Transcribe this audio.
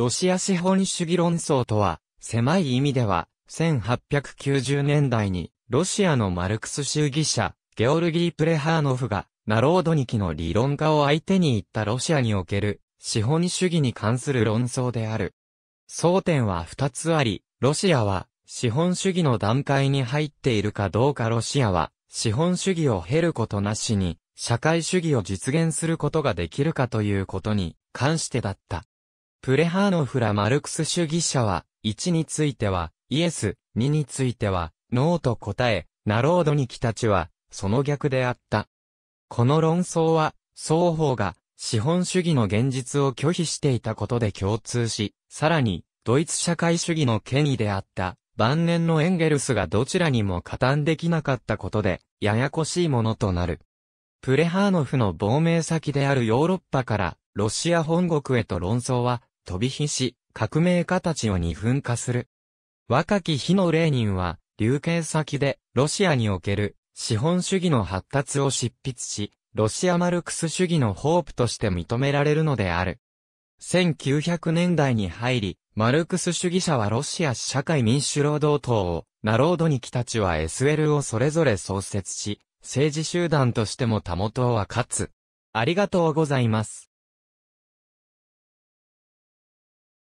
ロシア資本主義論争とは、狭い意味では、1890年代に、ロシアのマルクス主義者、ゲオルギー・プレハーノフが、ナロードニキの理論家を相手に言ったロシアにおける、資本主義に関する論争である。争点は二つあり、ロシアは、資本主義の段階に入っているかどうかロシアは、資本主義を経ることなしに、社会主義を実現することができるかということに関してだった。プレハーノフラ・マルクス主義者は、1については、イエス、2については、ノーと答え、ナロードニキたちは、その逆であった。この論争は、双方が、資本主義の現実を拒否していたことで共通し、さらに、ドイツ社会主義の権威であった、晩年のエンゲルスがどちらにも加担できなかったことで、ややこしいものとなる。プレハーノフの亡命先であるヨーロッパから、ロシア本国へと論争は飛び火し、革命家たちを二分化する。若き日のレーニンは、流刑先で、ロシアにおける、資本主義の発達を執筆し、ロシアマルクス主義のホープとして認められるのである。1900年代に入り、マルクス主義者はロシア社会民主労働党を、ナロードニキたちは SL をそれぞれ創設し、政治集団としても保とうは勝つ。ありがとうございます。